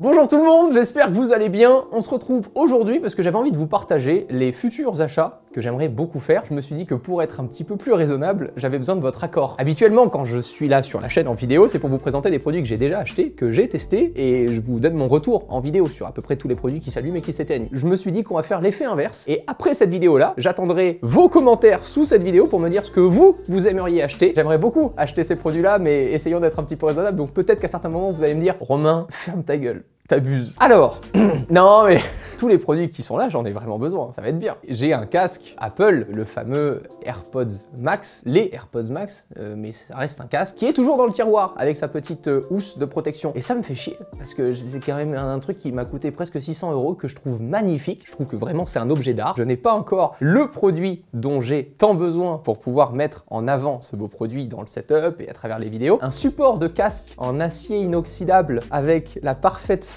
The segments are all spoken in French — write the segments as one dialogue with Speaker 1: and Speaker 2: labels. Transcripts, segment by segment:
Speaker 1: Bonjour tout le monde, j'espère que vous allez bien. On se retrouve aujourd'hui parce que j'avais envie de vous partager les futurs achats que j'aimerais beaucoup faire, je me suis dit que pour être un petit peu plus raisonnable, j'avais besoin de votre accord. Habituellement, quand je suis là sur la chaîne en vidéo, c'est pour vous présenter des produits que j'ai déjà achetés, que j'ai testés, et je vous donne mon retour en vidéo sur à peu près tous les produits qui s'allument et qui s'éteignent. Je me suis dit qu'on va faire l'effet inverse, et après cette vidéo-là, j'attendrai vos commentaires sous cette vidéo pour me dire ce que vous, vous aimeriez acheter. J'aimerais beaucoup acheter ces produits-là, mais essayons d'être un petit peu raisonnable, donc peut-être qu'à certains moments, vous allez me dire « Romain, ferme ta gueule ». T'abuses. Alors, non mais tous les produits qui sont là, j'en ai vraiment besoin, ça va être bien. J'ai un casque Apple, le fameux AirPods Max, les AirPods Max, euh, mais ça reste un casque qui est toujours dans le tiroir avec sa petite euh, housse de protection. Et ça me fait chier parce que c'est quand même un, un truc qui m'a coûté presque 600 euros que je trouve magnifique. Je trouve que vraiment c'est un objet d'art. Je n'ai pas encore le produit dont j'ai tant besoin pour pouvoir mettre en avant ce beau produit dans le setup et à travers les vidéos. Un support de casque en acier inoxydable avec la parfaite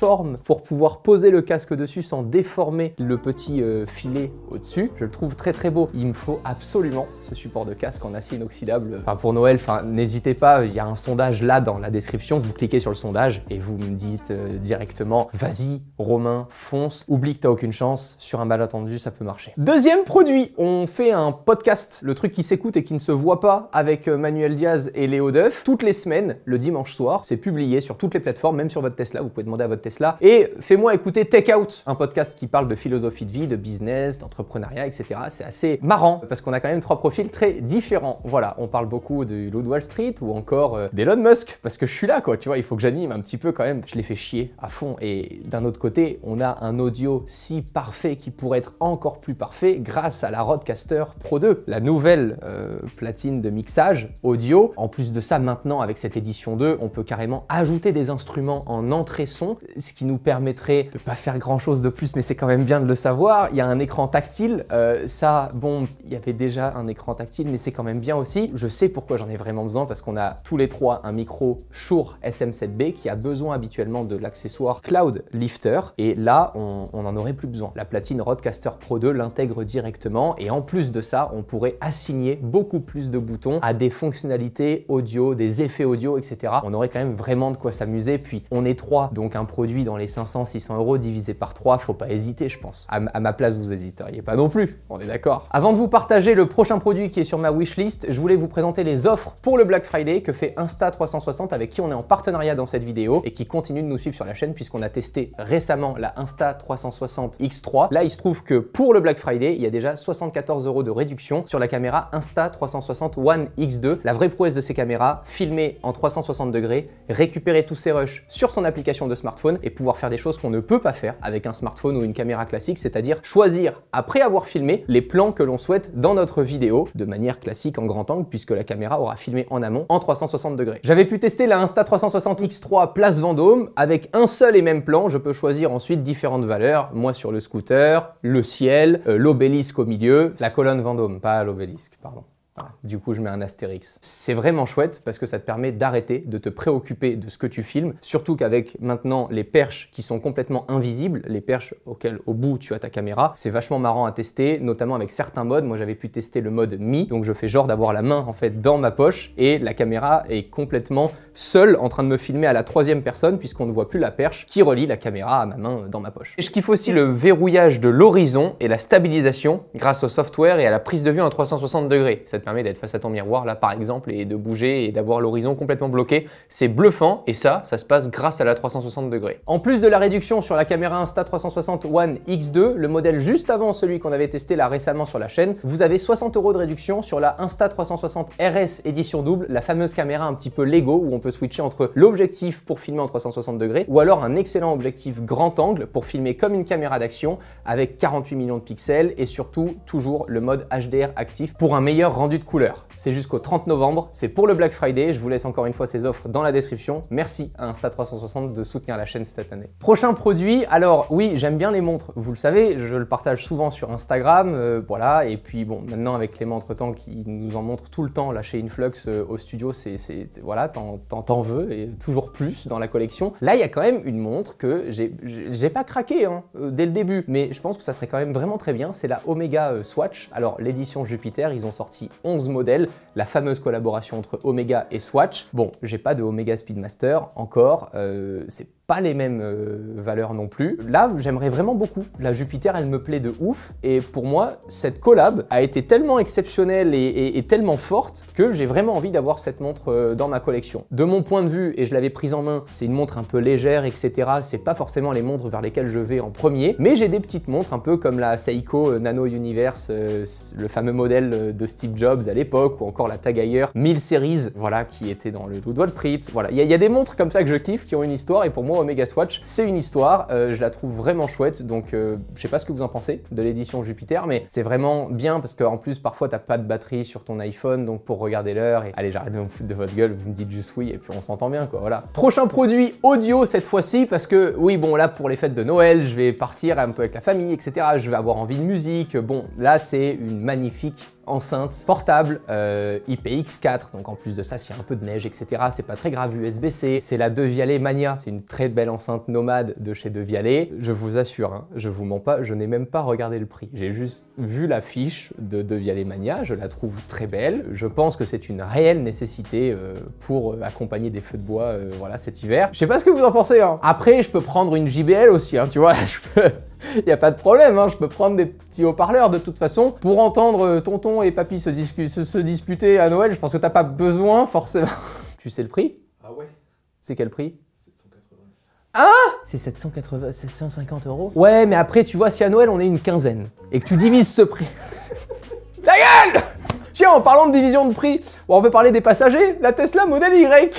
Speaker 1: pour pouvoir poser le casque dessus sans déformer le petit euh, filet au-dessus. Je le trouve très très beau. Il me faut absolument ce support de casque en acier inoxydable. Enfin, pour Noël, enfin, n'hésitez pas, il y a un sondage là dans la description. Vous cliquez sur le sondage et vous me dites euh, directement vas-y, Romain, fonce, oublie que t'as aucune chance. Sur un attendu, ça peut marcher. Deuxième produit, on fait un podcast, le truc qui s'écoute et qui ne se voit pas avec euh, Manuel Diaz et Léo Duff, toutes les semaines, le dimanche soir. C'est publié sur toutes les plateformes, même sur votre Tesla. Vous pouvez demander à votre et fais-moi écouter Take Out, un podcast qui parle de philosophie de vie, de business, d'entrepreneuriat, etc. C'est assez marrant parce qu'on a quand même trois profils très différents. Voilà, on parle beaucoup de Loup Wall Street ou encore euh, d'Elon Musk parce que je suis là, quoi. Tu vois, il faut que j'anime un petit peu quand même. Je les fais chier à fond. Et d'un autre côté, on a un audio si parfait qui pourrait être encore plus parfait grâce à la Rodecaster Pro 2, la nouvelle euh, platine de mixage audio. En plus de ça, maintenant, avec cette édition 2, on peut carrément ajouter des instruments en entrée son ce qui nous permettrait de ne pas faire grand chose de plus, mais c'est quand même bien de le savoir. Il y a un écran tactile, euh, ça, bon, il y avait déjà un écran tactile, mais c'est quand même bien aussi. Je sais pourquoi j'en ai vraiment besoin, parce qu'on a tous les trois un micro Shure SM7B qui a besoin habituellement de l'accessoire Cloud Lifter, et là, on n'en aurait plus besoin. La platine Rodecaster Pro 2 l'intègre directement, et en plus de ça, on pourrait assigner beaucoup plus de boutons à des fonctionnalités audio, des effets audio, etc. On aurait quand même vraiment de quoi s'amuser, puis on est trois, donc un produit dans les 500-600 euros divisé par 3, faut pas hésiter, je pense. À, ma place, vous hésiteriez pas non plus, on est d'accord. Avant de vous partager le prochain produit qui est sur ma wishlist, je voulais vous présenter les offres pour le Black Friday que fait Insta360 avec qui on est en partenariat dans cette vidéo et qui continue de nous suivre sur la chaîne puisqu'on a testé récemment la Insta360 X3. Là, il se trouve que pour le Black Friday, il y a déjà 74 euros de réduction sur la caméra Insta360 One X2. La vraie prouesse de ces caméras, filmer en 360 degrés, récupérer tous ses rushs sur son application de smartphone et pouvoir faire des choses qu'on ne peut pas faire avec un smartphone ou une caméra classique, c'est-à-dire choisir, après avoir filmé, les plans que l'on souhaite dans notre vidéo, de manière classique en grand angle, puisque la caméra aura filmé en amont en 360 degrés. J'avais pu tester la Insta360 X3 Place Vendôme avec un seul et même plan, je peux choisir ensuite différentes valeurs, moi sur le scooter, le ciel, euh, l'obélisque au milieu, la colonne Vendôme, pas l'obélisque, pardon. Du coup, je mets un astérix. C'est vraiment chouette parce que ça te permet d'arrêter de te préoccuper de ce que tu filmes, surtout qu'avec maintenant les perches qui sont complètement invisibles, les perches auxquelles au bout tu as ta caméra, c'est vachement marrant à tester, notamment avec certains modes. Moi, j'avais pu tester le mode Mi, donc je fais genre d'avoir la main en fait dans ma poche et la caméra est complètement seule en train de me filmer à la troisième personne puisqu'on ne voit plus la perche qui relie la caméra à ma main euh, dans ma poche. Et je kiffe aussi le verrouillage de l'horizon et la stabilisation grâce au software et à la prise de vue en 360 degrés permet d'être face à ton miroir, là par exemple, et de bouger et d'avoir l'horizon complètement bloqué. C'est bluffant et ça, ça se passe grâce à la 360 degrés. En plus de la réduction sur la caméra Insta360 One X2, le modèle juste avant celui qu'on avait testé là récemment sur la chaîne, vous avez 60 euros de réduction sur la Insta360 RS édition double, la fameuse caméra un petit peu Lego où on peut switcher entre l'objectif pour filmer en 360 degrés ou alors un excellent objectif grand angle pour filmer comme une caméra d'action avec 48 millions de pixels et surtout toujours le mode HDR actif pour un meilleur rendu de couleur. C'est jusqu'au 30 novembre, c'est pour le Black Friday, je vous laisse encore une fois ces offres dans la description. Merci à Insta360 de soutenir la chaîne cette année. Prochain produit, alors oui, j'aime bien les montres, vous le savez, je le partage souvent sur Instagram, euh, voilà, et puis bon, maintenant avec Clément entre-temps qui nous en montre tout le temps, là chez Influx euh, au studio, c'est, voilà, t'en, veux, et toujours plus dans la collection. Là, il y a quand même une montre que j'ai, pas craqué hein, euh, dès le début, mais je pense que ça serait quand même vraiment très bien, c'est la Omega Swatch. Alors l'édition Jupiter, ils ont sorti modèles, la fameuse collaboration entre Omega et Swatch. Bon, j'ai pas de Omega Speedmaster encore, euh, c'est pas les mêmes euh, valeurs non plus. Là, j'aimerais vraiment beaucoup. La Jupiter, elle me plaît de ouf. Et pour moi, cette collab a été tellement exceptionnelle et, tellement forte que j'ai vraiment envie d'avoir cette montre euh, dans ma collection. De mon point de vue, et je l'avais prise en main, c'est une montre un peu légère, etc. C'est pas forcément les montres vers lesquelles je vais en premier, mais j'ai des petites montres un peu comme la Seiko euh, Nano Universe, le fameux modèle de Steve Jobs à l'époque, ou encore la Tag Heuer 1000 Series, voilà, qui était dans le Wall Street. Voilà, il y, a des montres comme ça que je kiffe, qui ont une histoire, et pour moi, Omega Swatch. C'est une histoire, euh, je la trouve vraiment chouette, donc euh, je sais pas ce que vous en pensez de l'édition Jupiter, mais c'est vraiment bien parce qu'en plus parfois t'as pas de batterie sur ton iPhone, donc pour regarder l'heure et allez j'arrête de me foutre de votre gueule, vous me dites juste oui et puis on s'entend bien quoi, voilà. Prochain produit audio cette fois-ci parce que oui bon là pour les fêtes de Noël, je vais partir un peu avec la famille, etc. Je vais avoir envie de musique, bon là c'est une magnifique enceinte portable euh, IPX4, donc en plus de ça, s'il y a un peu de neige, etc., c'est pas très grave, USB-C, c'est la De Mania, c'est une très belle enceinte nomade de chez De Je vous assure, hein, je vous mens pas, je n'ai même pas regardé le prix, j'ai juste vu l'affiche de De Mania, je la trouve très belle, je pense que c'est une réelle nécessité euh, pour euh, accompagner des feux de bois voilà, cet hiver. Je sais pas ce que vous en pensez, hein. Après, je peux prendre une JBL aussi, hein, tu vois, je peux... Il a pas de problème, hein, je peux prendre des petits haut-parleurs de toute façon. Pour entendre euh, tonton et papy se, se, disputer à Noël, je pense que t'as pas besoin forcément. tu sais le prix Ah ouais C'est quel prix 780. Hein ah C'est 780, 750 euros Ouais, mais après, tu vois, si à Noël on est une quinzaine et que tu divises ce prix. Ta gueule Tiens, en parlant de division de prix, on peut parler des passagers, la Tesla modèle Y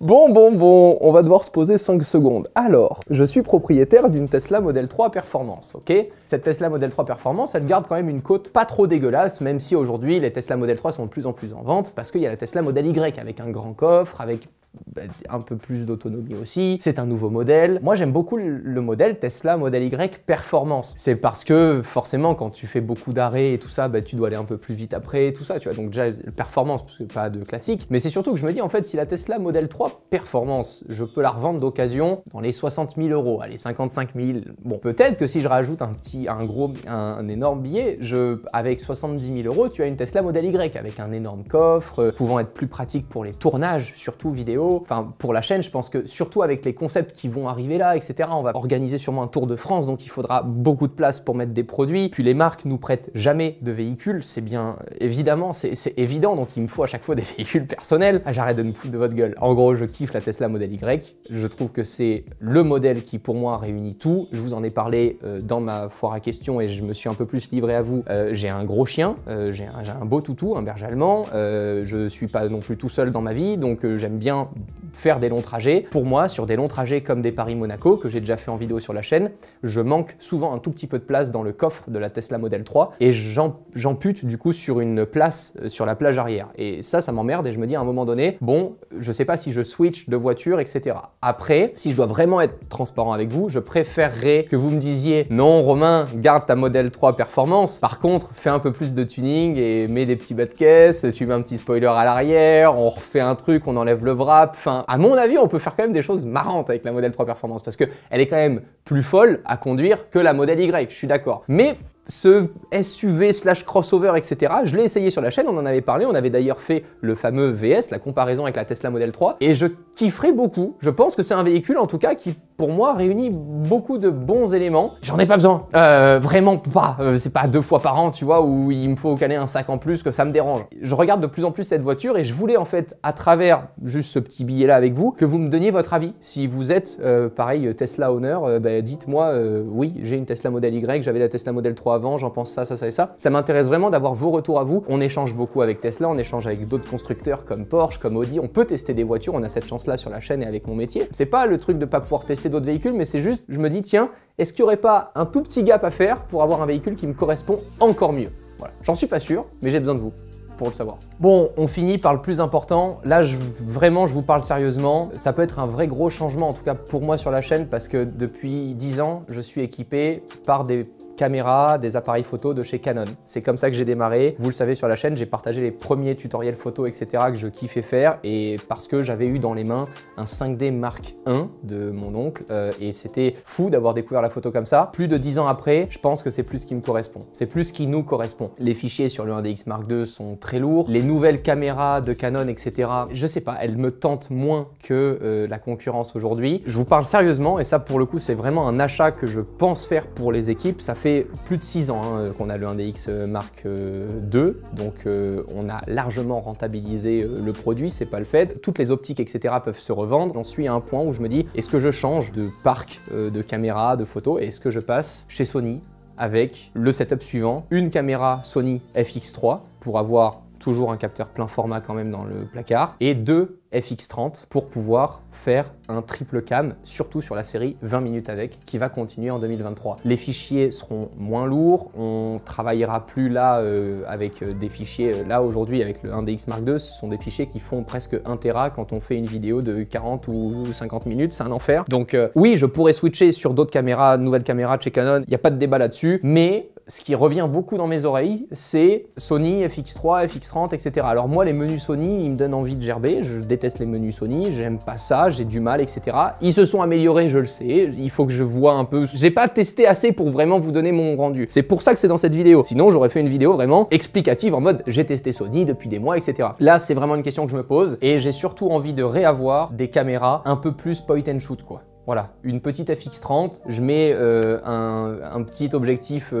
Speaker 1: Bon, bon, bon, on va devoir se poser 5 secondes. Alors, je suis propriétaire d'une Tesla Model 3 Performance, ok Cette Tesla Model 3 Performance, elle garde quand même une cote pas trop dégueulasse, même si aujourd'hui les Tesla Model 3 sont de plus en plus en vente, parce qu'il y a la Tesla Model Y avec un grand coffre, avec bah, un peu plus d'autonomie aussi, c'est un nouveau modèle. Moi j'aime beaucoup le modèle Tesla Model Y performance. C'est parce que forcément quand tu fais beaucoup d'arrêts et tout ça, bah, tu dois aller un peu plus vite après tout ça, tu vois. Donc déjà performance, parce que pas de classique. Mais c'est surtout que je me dis en fait si la Tesla Model 3 performance, je peux la revendre d'occasion dans les 60 000 euros, allez 55 000. Bon peut-être que si je rajoute un petit, un gros, un, énorme billet, je, avec 70 000 euros, tu as une Tesla Model Y avec un énorme coffre, euh, pouvant être plus pratique pour les tournages, surtout vidéo Enfin, pour la chaîne, je pense que surtout avec les concepts qui vont arriver là, etc., on va organiser sûrement un tour de France, donc il faudra beaucoup de place pour mettre des produits. Puis les marques nous prêtent jamais de véhicules, c'est bien évidemment, c'est évident, donc il me faut à chaque fois des véhicules personnels. Ah, j'arrête de me foutre de votre gueule. En gros, je kiffe la Tesla Model Y. Je trouve que c'est le modèle qui, pour moi, réunit tout. Je vous en ai parlé euh, dans ma foire à questions et je me suis un peu plus livré à vous. Euh, j'ai un gros chien, euh, j'ai un, un, beau toutou, un berger allemand. je suis pas non plus tout seul dans ma vie, donc j'aime bien faire des longs trajets. Pour moi, sur des longs trajets comme des Paris-Monaco, que j'ai déjà fait en vidéo sur la chaîne, je manque souvent un tout petit peu de place dans le coffre de la Tesla Model 3 et j'ampute du coup sur une place euh, sur la plage arrière. Et ça, ça m'emmerde et je me dis à un moment donné, bon, je sais pas si je switch de voiture, etc. Après, si je dois vraiment être transparent avec vous, je préférerais que vous me disiez, non Romain, garde ta Model 3 performance, par contre, fais un peu plus de tuning et mets des petits bas de caisse, tu mets un petit spoiler à l'arrière, on refait un truc, on enlève le bras, à mon avis, on peut faire quand même des choses marrantes avec la Model 3 Performance parce qu'elle est quand même plus folle à conduire que la Model Y, je suis d'accord. Mais ce SUV slash crossover, etc. Je l'ai essayé sur la chaîne, on en avait parlé, on avait d'ailleurs fait le fameux VS, la comparaison avec la Tesla Model 3, et je kifferais beaucoup. Je pense que c'est un véhicule en tout cas qui pour moi, réunit beaucoup de bons éléments. J'en ai pas besoin, euh, vraiment pas. Euh, c'est pas deux fois par an, tu vois, où il me faut caler un sac en plus, que ça me dérange. Je regarde de plus en plus cette voiture et je voulais en fait, à travers juste ce petit billet-là avec vous, que vous me donniez votre avis. Si vous êtes, euh, pareil, Tesla owner, ben, dites-moi, oui, j'ai une Tesla Model Y, j'avais la Tesla Model 3 avant, j'en pense ça, ça, ça et ça. Ça m'intéresse vraiment d'avoir vos retours à vous. On échange beaucoup avec Tesla, on échange avec d'autres constructeurs comme Porsche, comme Audi. On peut tester des voitures, on a cette chance-là sur la chaîne et avec mon métier. C'est pas le truc de pas pouvoir tester d'autres véhicules, mais c'est juste, je me dis, tiens, est-ce qu'il n'y aurait pas un tout petit gap à faire pour avoir un véhicule qui me correspond encore mieux Voilà, j'en suis pas sûr, mais j'ai besoin de vous pour le savoir. Bon, on finit par le plus important. Là, je, vraiment, je vous parle sérieusement. Ça peut être un vrai gros changement, en tout cas pour moi sur la chaîne, parce que depuis dix ans, je suis équipé par des Caméra, des appareils photo de chez Canon. C'est comme ça que j'ai démarré. Vous le savez sur la chaîne, j'ai partagé les premiers tutoriels photo, etc. que je kiffais faire et parce que j'avais eu dans les mains un 5D Mark I de mon oncle euh, et c'était fou d'avoir découvert la photo comme ça. Plus de 10 ans après, je pense que c'est plus ce qui me correspond. C'est plus ce qui nous correspond. Les fichiers sur le 1DX Mark II sont très lourds. Les nouvelles caméras de Canon, etc. Je sais pas, elles me tentent moins que euh, la concurrence aujourd'hui. Je vous parle sérieusement et ça pour le coup c'est vraiment un achat que je pense faire pour les équipes. Ça fait plus de 6 ans hein, qu'on a le 1DX euh, Mark II, euh, donc euh, on a largement rentabilisé le produit, c'est pas le fait. Toutes les optiques, etc. peuvent se revendre. J'en suis à un point où je me dis, est-ce que je change de parc de caméra, de photos, est-ce que je passe chez Sony avec le setup suivant, une caméra Sony FX3 pour avoir toujours un capteur plein format quand même dans le placard, et deux FX30 pour pouvoir faire un triple cam, surtout sur la série 20 minutes avec, qui va continuer en 2023. Les fichiers seront moins lourds, on travaillera plus là euh, avec euh, des fichiers, euh, là aujourd'hui avec le 1DX Mark II, ce sont des fichiers qui font presque 1 Tera quand on fait une vidéo de 40 ou 50 minutes, c'est un enfer. Donc oui, je pourrais switcher sur d'autres caméras, nouvelles caméras chez Canon, il n'y a pas de débat là-dessus, mais ce qui revient beaucoup dans mes oreilles, c'est Sony FX3, FX30, etc. Alors moi, les menus Sony, ils me donnent envie de gerber. Je déteste les menus Sony, j'aime pas ça, j'ai du mal, etc. Ils se sont améliorés, je le sais. Il faut que je vois un peu. J'ai pas testé assez pour vraiment vous donner mon rendu. C'est pour ça que c'est dans cette vidéo. Sinon, j'aurais fait une vidéo vraiment explicative en mode j'ai testé Sony depuis des mois, etc. Là, c'est vraiment une question que je me pose et j'ai surtout envie de réavoir des caméras un peu plus point and shoot, quoi. Voilà, une petite FX30, je mets euh, un, petit objectif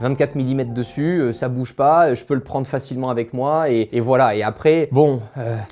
Speaker 1: 24 euh, mm dessus, euh, ça bouge pas, je peux le prendre facilement avec moi et, voilà. Et après, bon,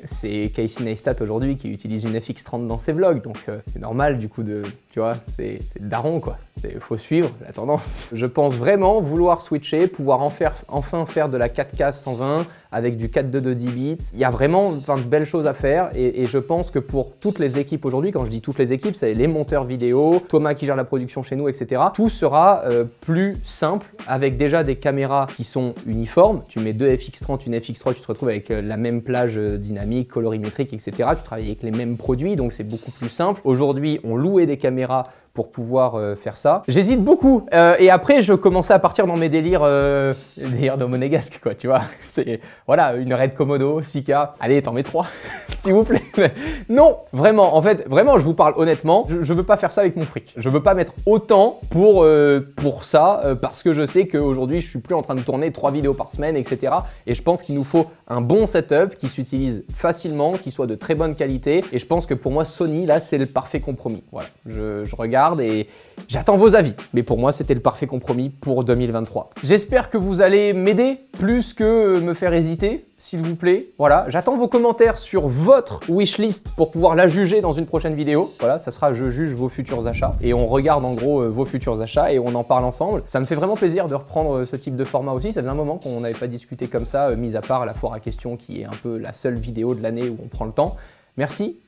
Speaker 1: c'est Casey Neistat aujourd'hui qui utilise une FX30 dans ses vlogs, donc c'est normal du coup de, tu vois, c'est le daron quoi. Il faut suivre la tendance. Je pense vraiment vouloir switcher, pouvoir enfin faire de la 4K 120 avec du 4-2 de 10 bits. Il y a vraiment de belles choses à faire et, je pense que pour toutes les équipes aujourd'hui, quand je dis toutes les équipes, c'est les monteurs vidéo, Thomas qui gère la production chez nous, etc. Tout sera euh, plus simple avec déjà des caméras qui sont uniformes. Tu mets deux FX30, une FX3, tu te retrouves avec euh, la même plage euh, dynamique, colorimétrique, etc. Tu travailles avec les mêmes produits, donc c'est beaucoup plus simple. Aujourd'hui, on louait des caméras pour pouvoir euh, faire ça. J'hésite beaucoup. Euh, et après, je commençais à partir dans mes délires, euh, délires de monégasque, quoi, tu vois. C'est, voilà, une raid Komodo, Sika. Allez, t'en mets trois, s'il vous plaît. non, vraiment, en fait, vraiment, je vous parle honnêtement. Je, veux pas faire ça avec mon fric. Je veux pas mettre autant pour, euh, pour ça, parce que je sais qu'aujourd'hui, je suis plus en train de tourner trois vidéos par semaine, etc. Et je pense qu'il nous faut un bon setup qui s'utilise facilement, qui soit de très bonne qualité. Et je pense que pour moi, Sony, là, c'est le parfait compromis. Voilà, je regarde et j'attends vos avis. Mais pour moi, c'était le parfait compromis pour 2023. J'espère que vous allez m'aider plus que me faire hésiter, s'il vous plaît. Voilà, j'attends vos commentaires sur votre wish list pour pouvoir la juger dans une prochaine vidéo. Voilà, ça sera je juge vos futurs achats et on regarde en gros euh, vos futurs achats et on en parle ensemble. Ça me fait vraiment plaisir de reprendre euh, ce type de format aussi. Ça fait un moment qu'on n'avait pas discuté comme ça, euh, mis à part la foire à questions qui est un peu la seule vidéo de l'année où on prend le temps. Merci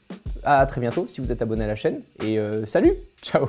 Speaker 1: à très bientôt si vous êtes abonné à la chaîne et euh, salut, ciao